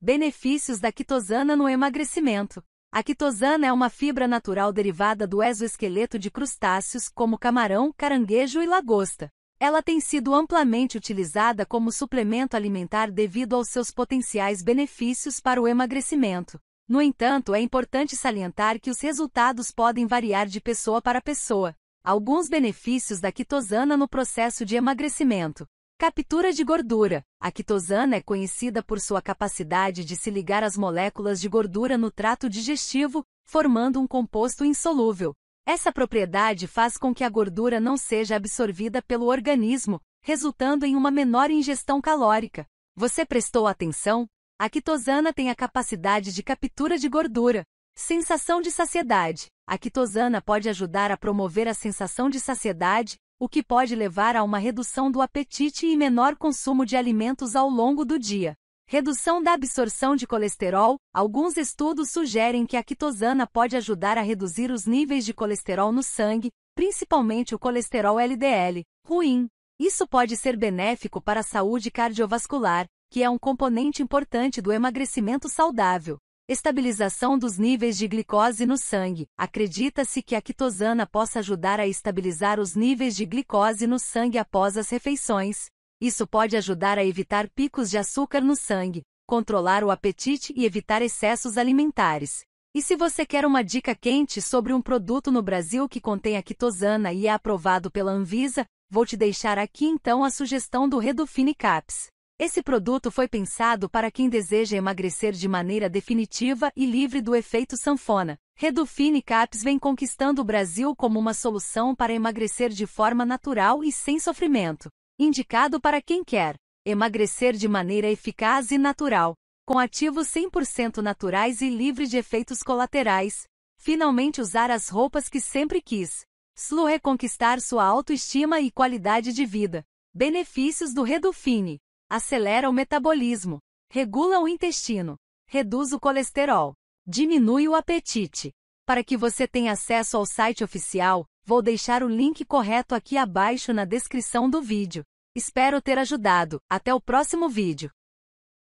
Benefícios da quitosana no emagrecimento. A quitosana é uma fibra natural derivada do exoesqueleto de crustáceos como camarão, caranguejo e lagosta. Ela tem sido amplamente utilizada como suplemento alimentar devido aos seus potenciais benefícios para o emagrecimento. No entanto, é importante salientar que os resultados podem variar de pessoa para pessoa. Alguns benefícios da quitosana no processo de emagrecimento. Captura de gordura. A quitosana é conhecida por sua capacidade de se ligar às moléculas de gordura no trato digestivo, formando um composto insolúvel. Essa propriedade faz com que a gordura não seja absorvida pelo organismo, resultando em uma menor ingestão calórica. Você prestou atenção? A quitosana tem a capacidade de captura de gordura. Sensação de saciedade. A quitosana pode ajudar a promover a sensação de saciedade, o que pode levar a uma redução do apetite e menor consumo de alimentos ao longo do dia. Redução da absorção de colesterol. Alguns estudos sugerem que a quitosana pode ajudar a reduzir os níveis de colesterol no sangue, principalmente o colesterol LDL, ruim. Isso pode ser benéfico para a saúde cardiovascular, que é um componente importante do emagrecimento saudável. Estabilização dos níveis de glicose no sangue. Acredita-se que a quitosana possa ajudar a estabilizar os níveis de glicose no sangue após as refeições. Isso pode ajudar a evitar picos de açúcar no sangue, controlar o apetite e evitar excessos alimentares. E se você quer uma dica quente sobre um produto no Brasil que contém a quitosana e é aprovado pela Anvisa, vou te deixar aqui então a sugestão do Redufine Caps. Esse produto foi pensado para quem deseja emagrecer de maneira definitiva e livre do efeito sanfona. Redufine Caps vem conquistando o Brasil como uma solução para emagrecer de forma natural e sem sofrimento. Indicado para quem quer emagrecer de maneira eficaz e natural, com ativos 100% naturais e livre de efeitos colaterais. Finalmente usar as roupas que sempre quis. SLU reconquistar sua autoestima e qualidade de vida. Benefícios do Redufine acelera o metabolismo, regula o intestino, reduz o colesterol, diminui o apetite. Para que você tenha acesso ao site oficial, vou deixar o link correto aqui abaixo na descrição do vídeo. Espero ter ajudado. Até o próximo vídeo.